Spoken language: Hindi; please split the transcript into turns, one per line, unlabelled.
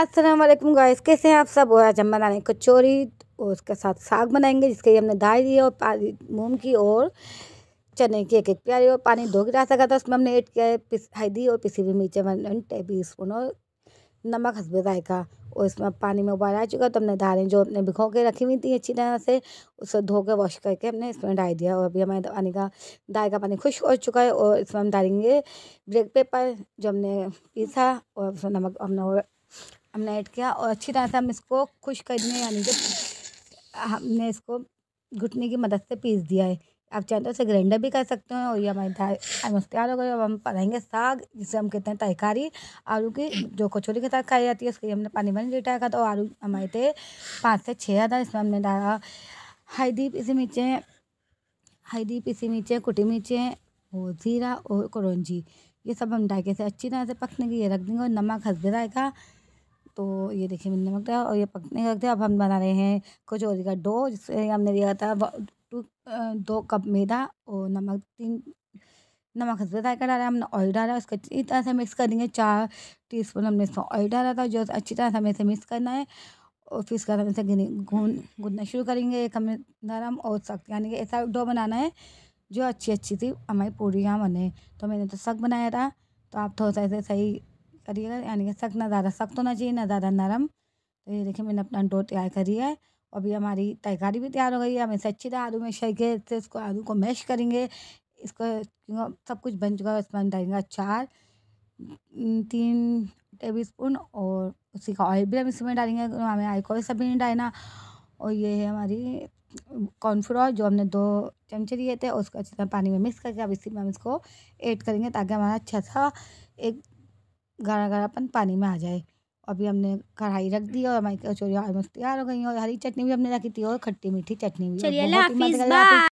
असलम गाइस कैसे हैं आप सब और आज हम बना कचौरी और उसके साथ साग बनाएंगे जिसके लिए हमने दाल दी और पानी मूंग की और चने की एक एक प्यारी और पानी धो के डाल सका था उसमें हमने ऐड किया है पिस हल्दी और पिसी हुई मिर्चें वन टेबल स्पून और नमक हंसबे जायका और इसमें पानी में उबाल आ चुका तो हमने दालें जो हमने भिखो के रखी हुई थी अच्छी तरह से उसे धो के वॉश करके हमने इसमें डाल दिया और अभी हमारे पानी का दाल का पानी खुश हो चुका है और इसमें हम डालेंगे ब्रेक पेपर जो हमने पीसा और उसमें नमक हमने और हमने ऐड किया और अच्छी तरह से हम इसको खुश करने यानी कि हमने इसको घुटने की मदद से पीस दिया है आप चाहें तो इसे ग्राइंडर भी कर सकते हैं और ये हमारी दाल ऑलमोस्ट तैयार हो गई अब हम पढ़ेंगे साग जिसे हम कहते हैं तहकारी आलू की जो कचौरी के साथ खाई जाती है उसके लिए हमने पानी में लिटाया था तो आलू हमारे थे पाँच से छः था इसमें हमने डाला हल्दी पीसी मिर्चें हल्दी पीसी मिर्चें कुटी मिर्चें और ज़ीरा और करौंजी ये सब हम डाल के से अच्छी तरह से पकने के लिए रख देंगे और नमक हंस देगा तो ये देखिए मैंने नमक डाला और ये पकने का दिया अब हम बना रहे हैं कचौरी का डो जिससे हमने दिया था टू दो कप मैदा और नमक तीन नमक हंसबे कर डाला हमने ऑयल डाला उसको अच्छी तरह से मिक्स कर देंगे चार टीस्पून हमने इसमें ऑयल डाला था जो अच्छी तरह से हमें इसे मिक्स करना है और फिर उसके बाद हम इसे गूंदना शुरू करेंगे एक हमें नरम और सख्त यानी कि ऐसा डो बनाना है जो अच्छी अच्छी थी हमारी यहाँ बने तो मैंने तो सख्त बनाया था तो आप थोड़ा सा ऐसे सही करिएगा यानी कि सख्त ना ज़्यादा सख्त होना चाहिए ना ज़्यादा नरम तो ये देखिए मैंने अपना डो तैयार करी है अभी हमारी तरकारी भी तैयार हो गई है हम इसे अच्छी तरह आलू में शेके से इसको आलू को मैश करेंगे इसको सब कुछ बन चुका है उसमें हम डालेंगे अचार तीन टेबल स्पून और उसी का ऑयल भी हम इसमें डालेंगे हमें आईकोई सब भी नहीं डालना और ये है हमारी कॉर्नफ्लोर जो हमने दो चमचे लिए थे उसको अच्छी तरह पानी में मिक्स करके अब इसी में हम इसको ऐड करेंगे ताकि हमारा अच्छा सा एक गाढ़ा गाढ़ापन पानी में आ जाए अभी हमने कढ़ाई रख दी और हमारी कचोरी ऑलमोस्ट तैयार हो गई और हरी चटनी भी हमने रखी थी और खट्टी मीठी चटनी भी